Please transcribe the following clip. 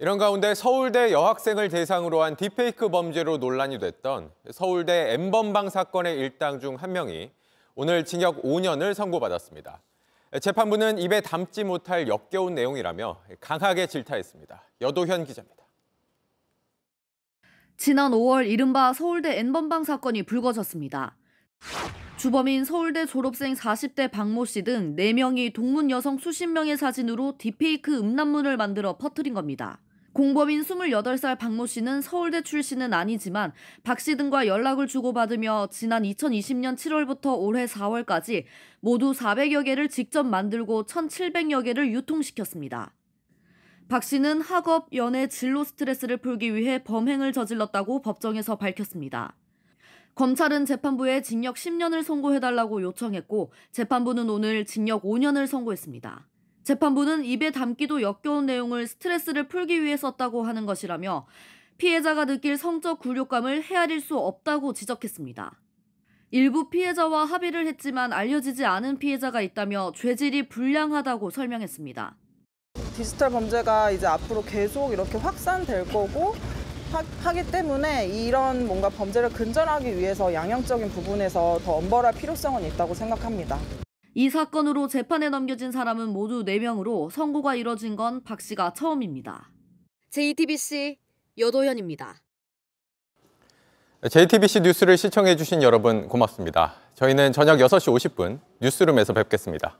이런 가운데 서울대 여학생을 대상으로 한 딥페이크 범죄로 논란이 됐던 서울대 엠번방 사건의 일당 중 한 명이 오늘 징역 5년을 선고받았습니다. 재판부는 입에 담지 못할 역겨운 내용이라며 강하게 질타했습니다. 여도현 기자입니다. 지난 5월 이른바 서울대 N번방 사건이 불거졌습니다. 주범인 서울대 졸업생 40대 박모 씨 등 4명이 동문 여성 수십 명의 사진으로 딥페이크 음란문을 만들어 퍼뜨린 겁니다. 공범인 28살 박모 씨는 서울대 출신은 아니지만 박 씨 등과 연락을 주고받으며 지난 2020년 7월부터 올해 4월까지 모두 400여 개를 직접 만들고 1,700여 개를 유통시켰습니다. 박 씨는 학업, 연애, 진로 스트레스를 풀기 위해 범행을 저질렀다고 법정에서 밝혔습니다. 검찰은 재판부에 징역 10년을 선고해달라고 요청했고 재판부는 오늘 징역 5년을 선고했습니다. 재판부는 입에 담기도 역겨운 내용을 스트레스를 풀기 위해 썼다고 하는 것이라며 피해자가 느낄 성적 굴욕감을 헤아릴 수 없다고 지적했습니다. 일부 피해자와 합의를 했지만 알려지지 않은 피해자가 있다며 죄질이 불량하다고 설명했습니다. 디지털 범죄가 이제 앞으로 계속 이렇게 확산될 거고 하기 때문에 이런 뭔가 범죄를 근절하기 위해서 양형적인 부분에서 더 엄벌할 필요성은 있다고 생각합니다. 이 사건으로 재판에 넘겨진 사람은 모두 4명으로 선고가 이뤄진 건 박 씨가 처음입니다. JTBC 여도현입니다. JTBC 뉴스를 시청해주신 여러분 고맙습니다. 저희는 저녁 6시 50분 뉴스룸에서 뵙겠습니다.